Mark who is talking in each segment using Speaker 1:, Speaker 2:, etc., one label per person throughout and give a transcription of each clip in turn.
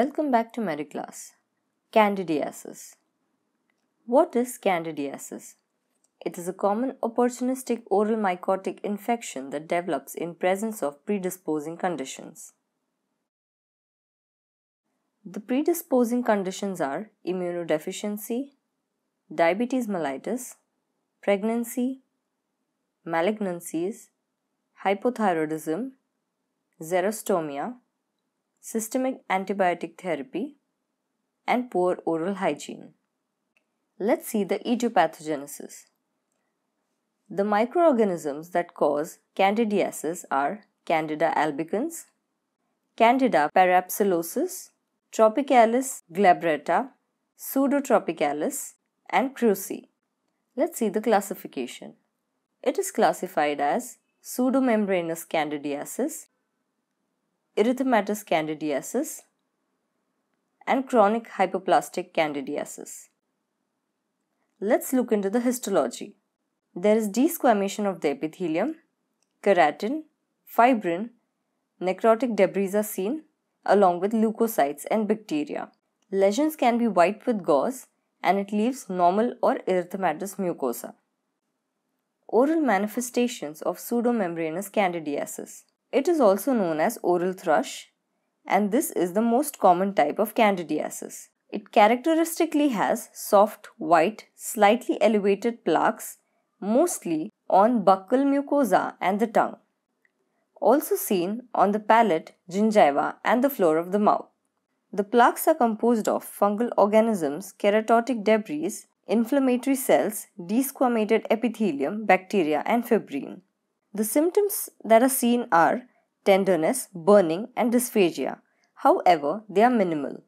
Speaker 1: Welcome back to MediClass. Candidiasis. What is candidiasis? It is a common opportunistic oral mycotic infection that develops in presence of predisposing conditions. The predisposing conditions are immunodeficiency, diabetes mellitus, pregnancy, malignancies, hypothyroidism, xerostomia, systemic antibiotic therapy, and poor oral hygiene. Let's see the etiopathogenesis. The microorganisms that cause candidiasis are Candida albicans, Candida parapsilosis, Tropicalis glabrata, Pseudotropicalis, and Cruci. Let's see the classification. It is classified as pseudomembranous candidiasis, erythematous candidiasis, and chronic hypoplastic candidiasis. Let's look into the histology. There is desquamation of the epithelium, keratin, fibrin, necrotic debris are seen along with leukocytes and bacteria. Lesions can be wiped with gauze and it leaves normal or erythematous mucosa. Oral manifestations of pseudomembranous candidiasis. It is also known as oral thrush and this is the most common type of candidiasis. It characteristically has soft, white, slightly elevated plaques, mostly on buccal mucosa and the tongue. Also seen on the palate, gingiva, and the floor of the mouth. The plaques are composed of fungal organisms, keratotic debris, inflammatory cells, desquamated epithelium, bacteria, and fibrin. The symptoms that are seen are tenderness, burning, and dysphagia. However, they are minimal.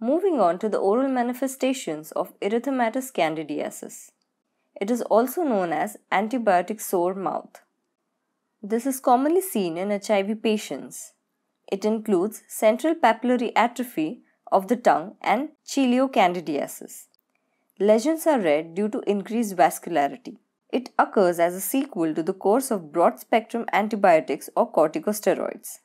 Speaker 1: Moving on to the oral manifestations of erythematous candidiasis. It is also known as antibiotic sore mouth. This is commonly seen in HIV patients. It includes central papillary atrophy of the tongue and cheliocandidiasis. Lesions are red due to increased vascularity. It occurs as a sequel to the course of broad spectrum antibiotics or corticosteroids.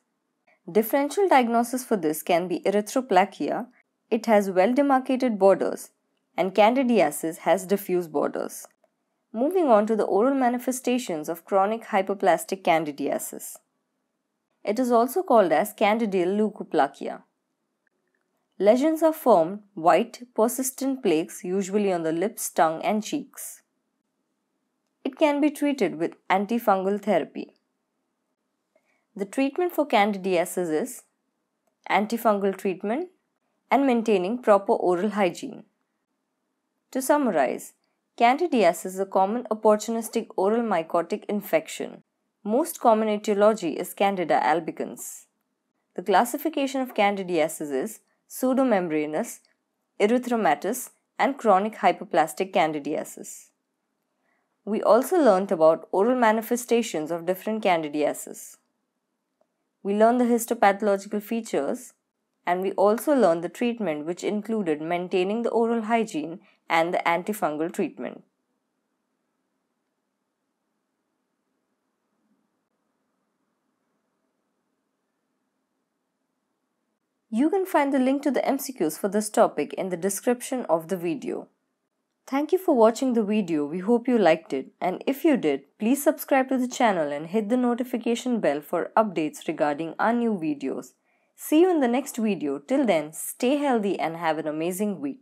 Speaker 1: Differential diagnosis for this can be erythroplakia. It has well demarcated borders and candidiasis has diffuse borders. Moving on to the oral manifestations of chronic hyperplastic candidiasis. It is also called as candidial leukoplakia. Lesions are formed, white, persistent plaques, usually on the lips, tongue, and cheeks it can be treated with antifungal therapy. The treatment for candidiasis is antifungal treatment and maintaining proper oral hygiene. To summarize, candidiasis is a common opportunistic oral mycotic infection. Most common etiology is Candida albicans. The classification of candidiasis is pseudomembranous, erythromatous, and chronic hypoplastic candidiasis. We also learnt about oral manifestations of different candidiasis. We learned the histopathological features and we also learned the treatment which included maintaining the oral hygiene and the antifungal treatment. You can find the link to the MCQs for this topic in the description of the video. Thank you for watching the video. We hope you liked it. And if you did, please subscribe to the channel and hit the notification bell for updates regarding our new videos. See you in the next video. Till then, stay healthy and have an amazing week.